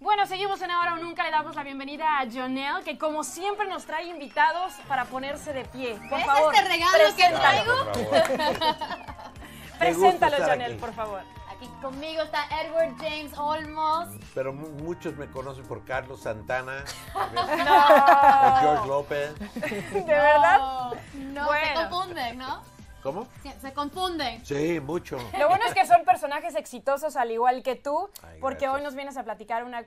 Bueno, seguimos en Ahora o Nunca. Le damos la bienvenida a Jonel, que como siempre nos trae invitados para ponerse de pie. Por ¿Ves este regalo que traigo? preséntalo, Jonel, por favor. Aquí conmigo está Edward James Olmos. Pero muchos me conocen por Carlos Santana. no. George López. ¿De verdad? No, bueno. confunden, ¿no? ¿Cómo? Se confunden. Sí, mucho. Lo bueno es que son personajes exitosos al igual que tú, porque hoy nos vienes a platicar una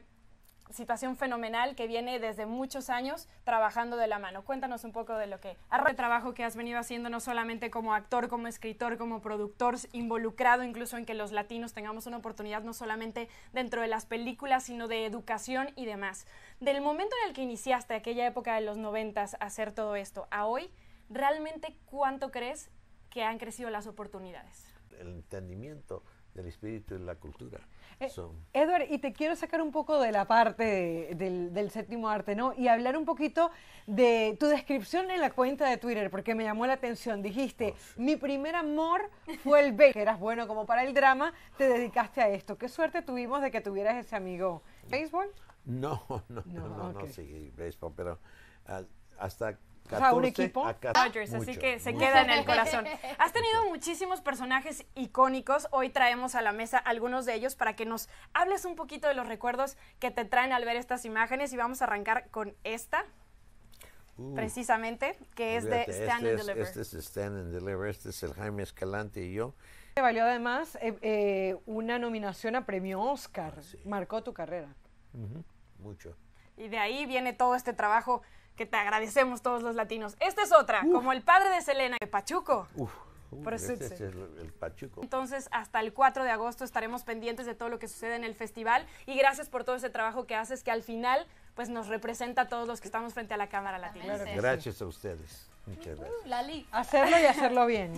situación fenomenal que viene desde muchos años trabajando de la mano. Cuéntanos un poco de lo que, el trabajo que has venido haciendo, no solamente como actor, como escritor, como productor, involucrado incluso en que los latinos tengamos una oportunidad no solamente dentro de las películas, sino de educación y demás. Del momento en el que iniciaste aquella época de los noventas a hacer todo esto, a hoy, ¿realmente cuánto crees que han crecido las oportunidades. El entendimiento del espíritu y la cultura. Eh, Edward, y te quiero sacar un poco de la parte del, séptimo arte, ¿no? Y hablar un poquito de tu descripción en la cuenta de Twitter, porque me llamó la atención. Dijiste, oh, mi primer amor fue el béisbol. eras bueno como para el drama, te dedicaste a esto. ¿Qué suerte tuvimos de que tuvieras ese amigo? ¿Béisbol? No, no, no, no, sí, béisbol, pero ah, hasta 14 equipo? a así que se queda en el corazón. Has tenido muchísimos personajes icónicos. Hoy traemos a la mesa algunos de ellos para que nos hables un poquito de los recuerdos que te traen al ver estas imágenes. Y vamos a arrancar con esta. Uh. precisamente, que es de Stand este and Deliver. Este es and Deliver, este es el Jaime Escalante y yo. Te valió además eh, eh, una nominación a premio Oscar, marcó tu carrera. Mucho. Y de ahí viene todo este trabajo que te agradecemos todos los latinos. Esta es otra, como el padre de Selena, de Pachuco. Uf. es el, Pachuco. Entonces, hasta el 4 de agosto estaremos pendientes de todo lo que sucede en el festival y gracias por todo ese trabajo que haces que al final pues nos representa a todos los que estamos frente a la cámara latina. gracias a ustedes. Muchas uh, gracias. Hacerlo y hacerlo bien.